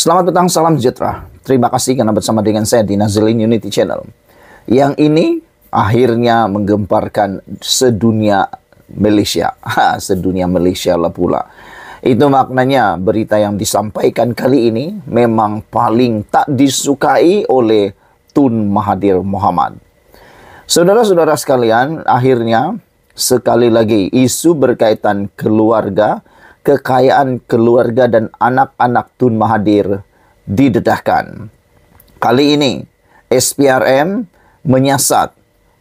Selamat petang, salam sejahtera. Terima kasih karena bersama dengan saya di Nazilin Unity Channel. Yang ini akhirnya menggemparkan sedunia Malaysia. Ha, sedunia Malaysia lah pula. Itu maknanya berita yang disampaikan kali ini memang paling tak disukai oleh Tun Mahathir Mohamad. Saudara-saudara sekalian, akhirnya sekali lagi isu berkaitan keluarga kekayaan keluarga dan anak-anak Tun Mahathir didedahkan. Kali ini, SPRM menyiasat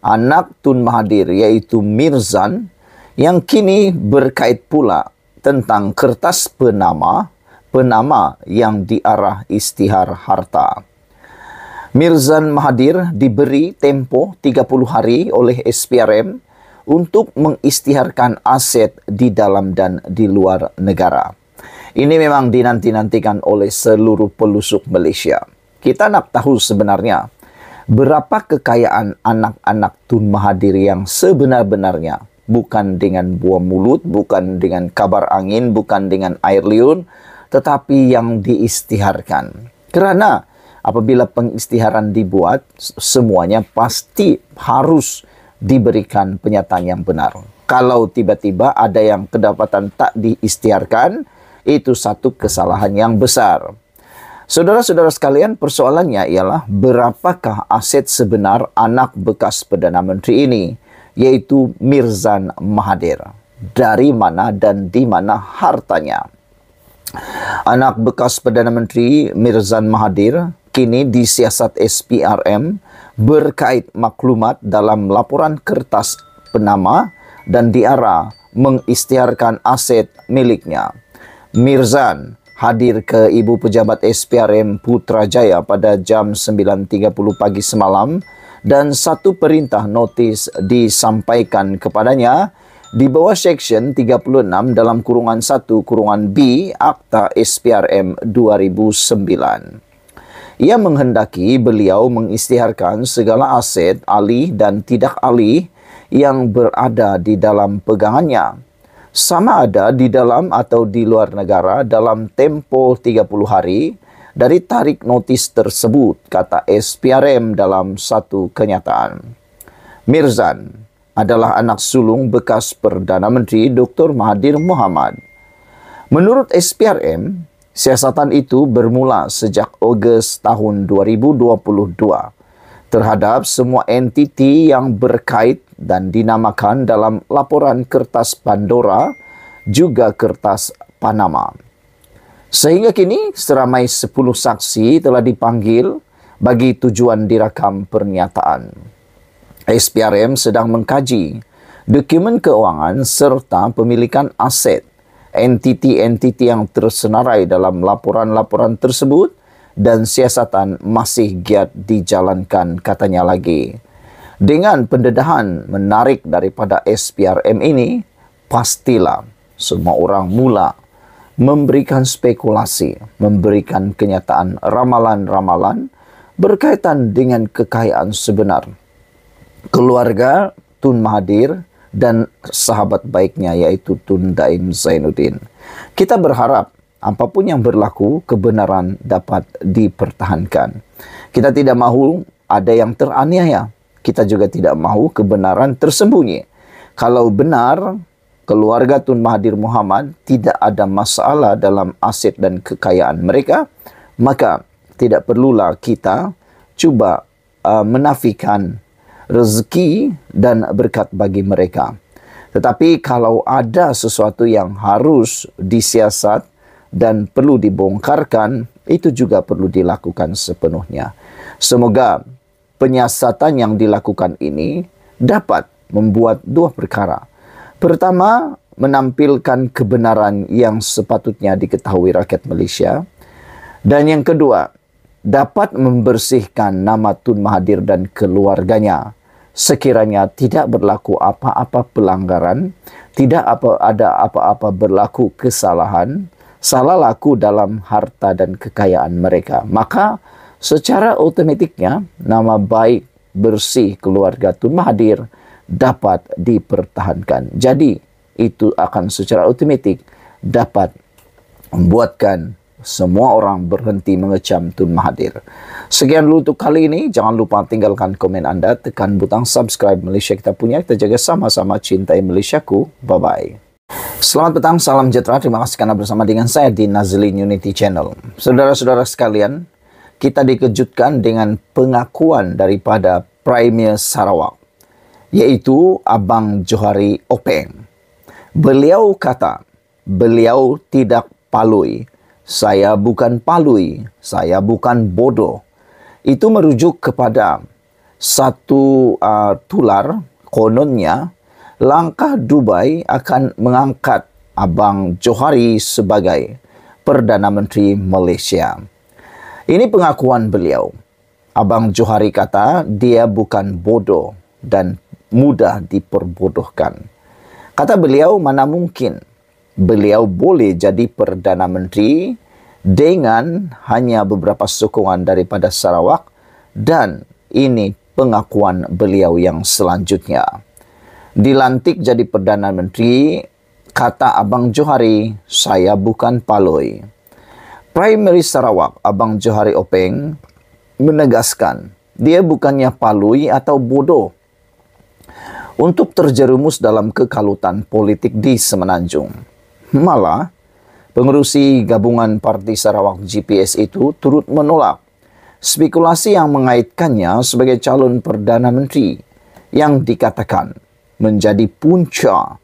anak Tun Mahathir yaitu Mirzan yang kini berkait pula tentang kertas penama penama yang diarah istihar harta. Mirzan Mahathir diberi tempo 30 hari oleh SPRM untuk mengistiharkan aset di dalam dan di luar negara. Ini memang dinanti-nantikan oleh seluruh pelusuk Malaysia. Kita nak tahu sebenarnya berapa kekayaan anak-anak Tun Mahathir yang sebenar-benarnya bukan dengan buah mulut, bukan dengan kabar angin, bukan dengan air liur, tetapi yang diistiharkan. Kerana apabila pengistiharan dibuat, semuanya pasti harus diberikan penyataan yang benar. Kalau tiba-tiba ada yang kedapatan tak diistiarkan, itu satu kesalahan yang besar. Saudara-saudara sekalian, persoalannya ialah berapakah aset sebenar anak bekas Perdana Menteri ini, yaitu Mirzan Mahathir. Dari mana dan di mana hartanya? Anak bekas Perdana Menteri Mirzan Mahathir kini disiasat SPRM berkait maklumat dalam laporan kertas penama dan diara mengistiharkan aset miliknya. Mirzan hadir ke ibu pejabat SPRM Putrajaya pada jam 9.30 pagi semalam dan satu perintah notis disampaikan kepadanya di bawah Seksyen 36 dalam kurungan 1 kurungan B Akta SPRM 2009. Ia menghendaki beliau mengistiharkan segala aset alih dan tidak alih yang berada di dalam pegangannya. Sama ada di dalam atau di luar negara dalam tempo 30 hari dari tarik notis tersebut, kata SPRM dalam satu kenyataan. Mirzan adalah anak sulung bekas Perdana Menteri Dr. Mahathir Mohamad. Menurut SPRM, Siasatan itu bermula sejak Ogos tahun 2022 terhadap semua entiti yang berkait dan dinamakan dalam laporan kertas Pandora juga kertas Panama. Sehingga kini seramai 10 saksi telah dipanggil bagi tujuan dirakam pernyataan. SPRM sedang mengkaji dokumen keuangan serta pemilikan aset entiti-entiti yang tersenarai dalam laporan-laporan tersebut dan siasatan masih giat dijalankan katanya lagi. Dengan pendedahan menarik daripada SPRM ini, pastilah semua orang mula memberikan spekulasi, memberikan kenyataan ramalan-ramalan berkaitan dengan kekayaan sebenar. Keluarga Tun Mahathir dan sahabat baiknya yaitu Tun Daim Zainuddin. Kita berharap apapun yang berlaku kebenaran dapat dipertahankan. Kita tidak mahu ada yang teraniaya. Kita juga tidak mahu kebenaran tersembunyi. Kalau benar keluarga Tun Mahathir Muhammad tidak ada masalah dalam aset dan kekayaan mereka, maka tidak perlulah kita cuba uh, menafikan rezeki dan berkat bagi mereka. Tetapi kalau ada sesuatu yang harus disiasat dan perlu dibongkarkan, itu juga perlu dilakukan sepenuhnya. Semoga penyiasatan yang dilakukan ini dapat membuat dua perkara. Pertama, menampilkan kebenaran yang sepatutnya diketahui rakyat Malaysia. Dan yang kedua, dapat membersihkan nama Tun Mahathir dan keluarganya sekiranya tidak berlaku apa-apa pelanggaran, tidak apa, ada apa-apa berlaku kesalahan, salah laku dalam harta dan kekayaan mereka. Maka secara otomatiknya nama baik bersih keluarga Tun Mahathir dapat dipertahankan. Jadi itu akan secara otomatik dapat membuatkan semua orang berhenti mengecam Tun Mahathir. Sekian dulu untuk kali ini. Jangan lupa tinggalkan komen Anda, tekan butang subscribe Malaysia kita punya. Kita jaga sama-sama cintai Malaysiaku. Bye-bye. Selamat petang, salam sejahtera. Terima kasih karena bersama dengan saya di Nazlin Unity Channel. Saudara-saudara sekalian, kita dikejutkan dengan pengakuan daripada Premier Sarawak, yaitu Abang Johari Openg. Beliau kata, beliau tidak paluhi. Saya bukan palui, saya bukan bodoh. Itu merujuk kepada satu uh, tular kononnya langkah Dubai akan mengangkat Abang Johari sebagai Perdana Menteri Malaysia. Ini pengakuan beliau. Abang Johari kata dia bukan bodoh dan mudah diperbodohkan. Kata beliau mana mungkin beliau boleh jadi Perdana Menteri dengan hanya beberapa sokongan daripada Sarawak dan ini pengakuan beliau yang selanjutnya. Dilantik jadi Perdana Menteri, kata Abang Johari, saya bukan Paloi. Primary Sarawak, Abang Johari Openg, menegaskan dia bukannya Paloi atau bodoh untuk terjerumus dalam kekalutan politik di Semenanjung. Malah, pengerusi gabungan Parti Sarawak GPS itu turut menolak spekulasi yang mengaitkannya sebagai calon Perdana Menteri yang dikatakan menjadi punca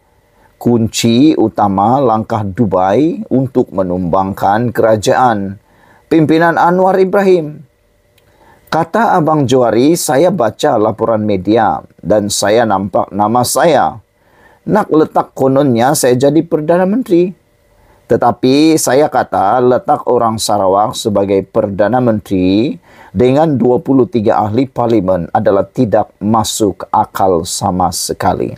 kunci utama langkah Dubai untuk menumbangkan kerajaan pimpinan Anwar Ibrahim. Kata Abang Johari, saya baca laporan media dan saya nampak nama saya nak letak kononnya saya jadi Perdana Menteri. Tetapi saya kata letak orang Sarawak sebagai Perdana Menteri dengan 23 ahli parlimen adalah tidak masuk akal sama sekali.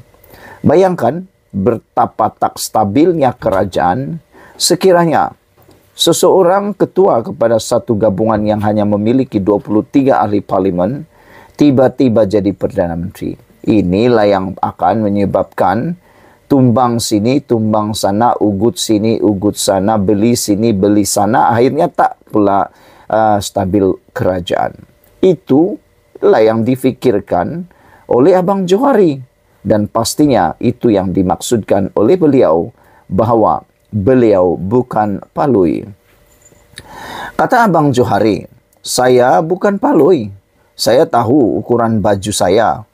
Bayangkan betapa tak stabilnya kerajaan sekiranya seseorang ketua kepada satu gabungan yang hanya memiliki 23 ahli parlimen tiba-tiba jadi Perdana Menteri Inilah yang akan menyebabkan tumbang sini, tumbang sana, ugut sini, ugut sana, beli sini, beli sana. Akhirnya tak pula uh, stabil kerajaan. Itulah yang difikirkan oleh Abang Johari. Dan pastinya itu yang dimaksudkan oleh beliau bahwa beliau bukan palui. Kata Abang Johari, saya bukan palui. Saya tahu ukuran baju saya.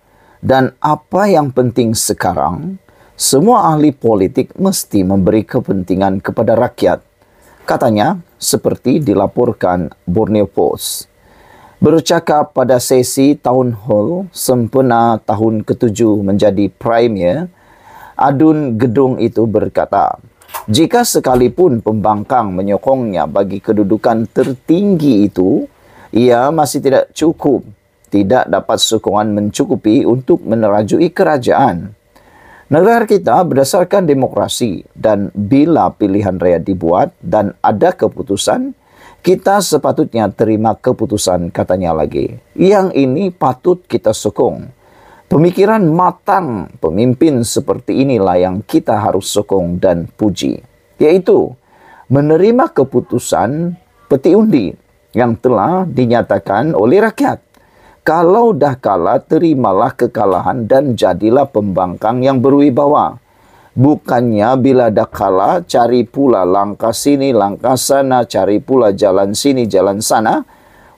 dan apa yang penting sekarang, semua ahli politik mesti memberi kepentingan kepada rakyat. Katanya, seperti dilaporkan Borneo Post. Bercakap pada sesi Town Hall sempena tahun ketujuh menjadi Premier, Adun Gedung itu berkata, jika sekalipun pembangkang menyokongnya bagi kedudukan tertinggi itu, ia masih tidak cukup tidak dapat sokongan mencukupi untuk menerajui kerajaan. Negara kita berdasarkan demokrasi dan bila pilihan raya dibuat dan ada keputusan, kita sepatutnya terima keputusan katanya lagi. Yang ini patut kita sokong. Pemikiran matang pemimpin seperti inilah yang kita harus sokong dan puji. Yaitu menerima keputusan peti undi yang telah dinyatakan oleh rakyat kalau dah kalah, terimalah kekalahan dan jadilah pembangkang yang berwibawa. Bukannya bila dah kalah, cari pula langkah sini, langkah sana, cari pula jalan sini, jalan sana,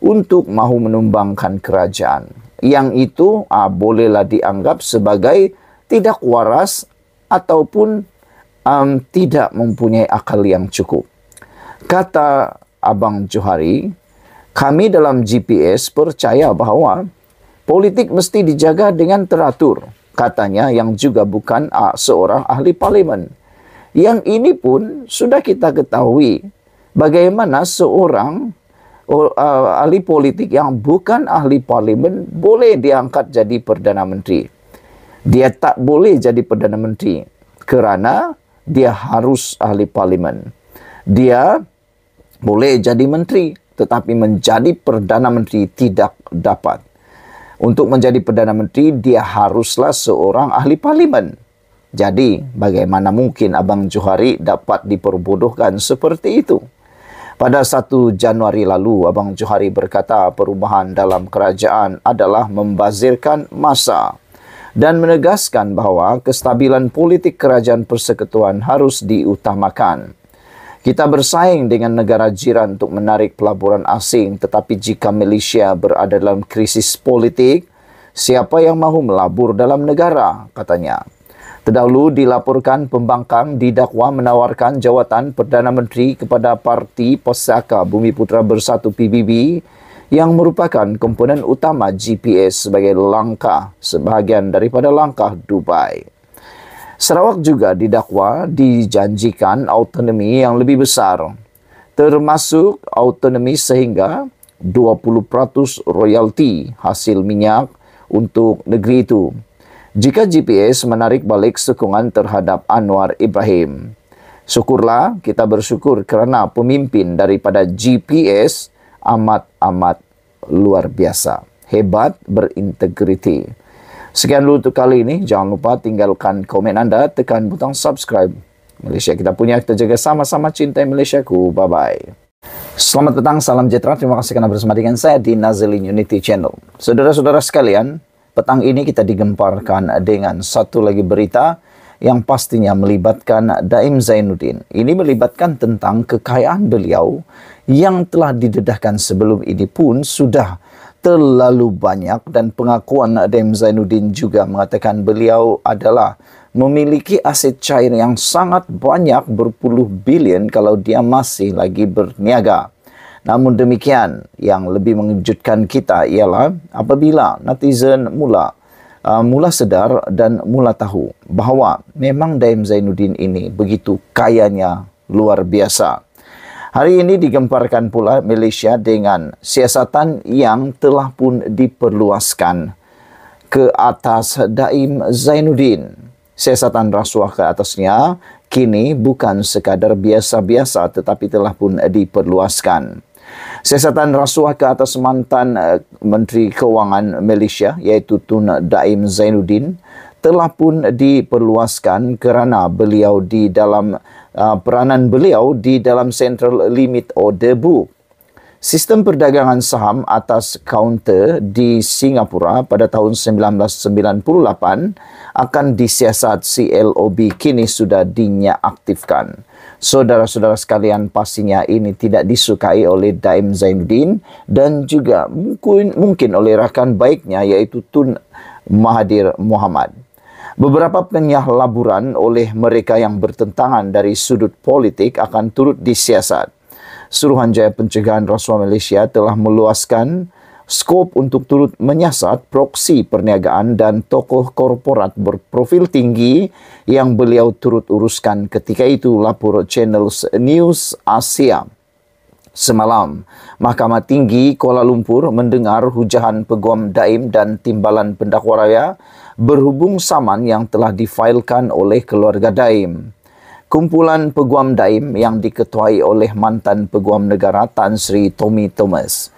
untuk mahu menumbangkan kerajaan. Yang itu ah, bolehlah dianggap sebagai tidak waras ataupun um, tidak mempunyai akal yang cukup. Kata Abang Johari, kami dalam GPS percaya bahwa politik mesti dijaga dengan teratur, katanya yang juga bukan ah, seorang ahli parlemen. Yang ini pun sudah kita ketahui bagaimana seorang ah, ahli politik yang bukan ahli parlemen boleh diangkat jadi perdana menteri. Dia tak boleh jadi perdana menteri kerana dia harus ahli parlimen. Dia boleh jadi menteri tetapi menjadi Perdana Menteri tidak dapat. Untuk menjadi Perdana Menteri, dia haruslah seorang ahli parlimen. Jadi, bagaimana mungkin Abang Johari dapat diperbodohkan seperti itu? Pada 1 Januari lalu, Abang Johari berkata perubahan dalam kerajaan adalah membazirkan masa dan menegaskan bahawa kestabilan politik kerajaan persekutuan harus diutamakan. Kita bersaing dengan negara jiran untuk menarik pelaburan asing tetapi jika Malaysia berada dalam krisis politik, siapa yang mahu melabur dalam negara? Katanya. Terdahulu dilaporkan pembangkang didakwa menawarkan jawatan Perdana Menteri kepada Parti Pesaka Bumi Putra Bersatu PBB yang merupakan komponen utama GPS sebagai langkah sebahagian daripada langkah Dubai. Sarawak juga didakwa dijanjikan autonomi yang lebih besar, termasuk autonomi sehingga 20% royalti hasil minyak untuk negeri itu. Jika GPS menarik balik sokongan terhadap Anwar Ibrahim. Syukurlah kita bersyukur karena pemimpin daripada GPS amat-amat luar biasa. Hebat berintegriti Sekian dulu untuk kali ini. Jangan lupa tinggalkan komen Anda, tekan butang subscribe. Malaysia kita punya, kita jaga sama-sama cintai Malaysiaku. Bye-bye. Selamat petang, salam sejahtera. Terima kasih karena bersama dengan saya di Nazlin Unity Channel. Saudara-saudara sekalian, petang ini kita digemparkan dengan satu lagi berita yang pastinya melibatkan Daim Zainuddin. Ini melibatkan tentang kekayaan beliau yang telah didedahkan sebelum ini pun sudah terlalu banyak dan pengakuan Adem Zainuddin juga mengatakan beliau adalah memiliki aset cair yang sangat banyak berpuluh bilion kalau dia masih lagi berniaga. Namun demikian, yang lebih mengejutkan kita ialah apabila netizen mula uh, mula sedar dan mula tahu bahawa memang Daim Zainuddin ini begitu kayanya luar biasa. Hari ini digemparkan pula Malaysia dengan siasatan yang telah pun diperluaskan ke atas Daim Zainuddin. Siasatan rasuah ke atasnya kini bukan sekadar biasa-biasa tetapi telah pun diperluaskan. Siasatan rasuah ke atas mantan eh, Menteri Keuangan Malaysia iaitu Tun Daim Zainuddin telah pun diperluaskan kerana beliau di dalam Ah, peranan beliau di dalam Central Limit Order Book. Sistem perdagangan saham atas kaunter di Singapura pada tahun 1998 akan disiasat CLOB kini sudah dinyak aktifkan. Saudara-saudara sekalian pastinya ini tidak disukai oleh Daim Zainuddin dan juga mungkin, oleh rakan baiknya yaitu Tun Mahathir Muhammad. Beberapa laburan oleh mereka yang bertentangan dari sudut politik akan turut disiasat. Suruhanjaya Pencegahan Rasuah Malaysia telah meluaskan skop untuk turut menyiasat proksi perniagaan dan tokoh korporat berprofil tinggi yang beliau turut uruskan ketika itu lapor channel News Asia. Semalam, Mahkamah Tinggi Kuala Lumpur mendengar hujahan peguam Daim dan Timbalan Pendakwa Raya berhubung saman yang telah difailkan oleh keluarga Daim. Kumpulan Peguam Daim yang diketuai oleh mantan Peguam Negara Tan Sri Tommy Thomas.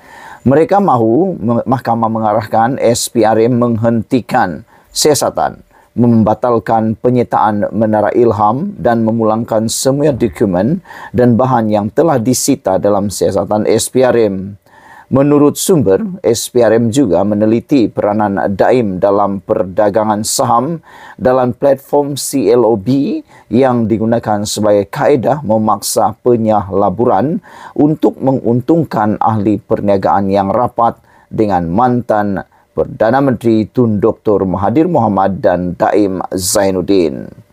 Mereka mahu mahkamah mengarahkan SPRM menghentikan siasatan, membatalkan penyitaan Menara Ilham dan memulangkan semua dokumen dan bahan yang telah disita dalam siasatan SPRM. Menurut sumber, SPRM juga meneliti peranan Daim dalam perdagangan saham dalam platform CLOB yang digunakan sebagai kaedah memaksa penyah laburan untuk menguntungkan ahli perniagaan yang rapat dengan mantan Perdana Menteri Tun Dr. Mahathir Mohamad dan Daim Zainuddin.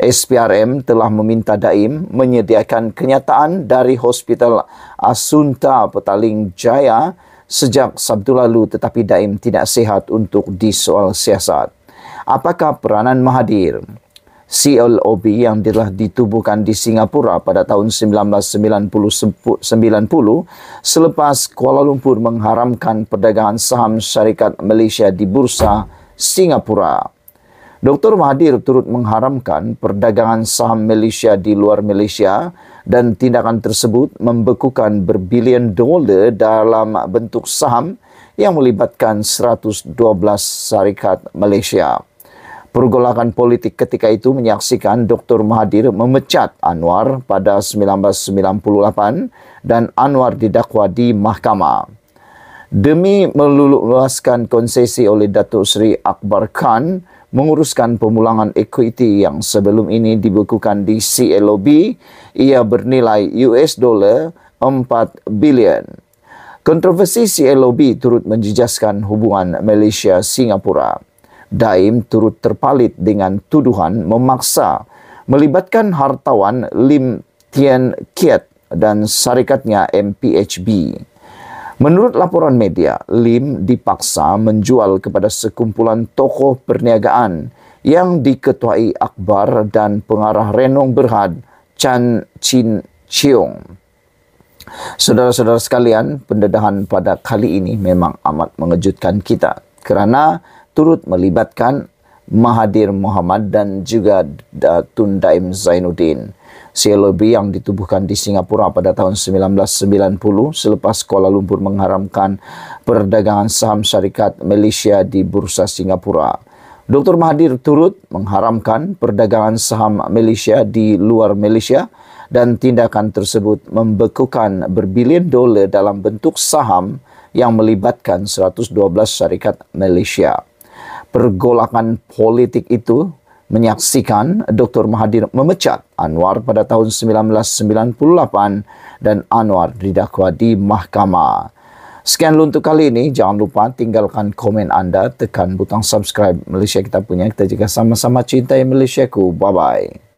SPRM telah meminta Daim menyediakan kenyataan dari Hospital Asunta Petaling Jaya sejak Sabtu lalu tetapi Daim tidak sihat untuk disoal siasat. Apakah peranan Mahathir? CLOB yang telah ditubuhkan di Singapura pada tahun 1990 selepas Kuala Lumpur mengharamkan perdagangan saham syarikat Malaysia di bursa Singapura. Dr. Mahathir turut mengharamkan perdagangan saham Malaysia di luar Malaysia dan tindakan tersebut membekukan berbilion dolar dalam bentuk saham yang melibatkan 112 syarikat Malaysia. Pergolakan politik ketika itu menyaksikan Dr. Mahathir memecat Anwar pada 1998 dan Anwar didakwa di mahkamah. Demi meluluskan konsesi oleh Datuk Seri Akbar Khan, menguruskan pemulangan equity yang sebelum ini dibekukan di CLOB ia bernilai US dollar 4 bilion. Kontroversi CLOB turut menjejaskan hubungan Malaysia-Singapura. Daim turut terpalit dengan tuduhan memaksa melibatkan hartawan Lim Tian Kiat dan syarikatnya MPHB. Menurut laporan media, Lim dipaksa menjual kepada sekumpulan tokoh perniagaan yang diketuai Akbar dan pengarah Renong Berhad Chan Chin Cheong. Saudara-saudara sekalian, pendedahan pada kali ini memang amat mengejutkan kita kerana turut melibatkan Mahathir Muhammad dan juga Tun Daim Zainuddin. CLB yang ditubuhkan di Singapura pada tahun 1990 selepas Kuala Lumpur mengharamkan perdagangan saham syarikat Malaysia di Bursa Singapura. Dr. Mahathir turut mengharamkan perdagangan saham Malaysia di luar Malaysia dan tindakan tersebut membekukan berbilion dolar dalam bentuk saham yang melibatkan 112 syarikat Malaysia. Pergolakan politik itu menyaksikan Dr. Mahathir memecat Anwar pada tahun 1998 dan Anwar didakwa di mahkamah. Sekian dulu untuk kali ini. Jangan lupa tinggalkan komen anda, tekan butang subscribe Malaysia kita punya. Kita juga sama-sama cintai Malaysia ku. Bye-bye.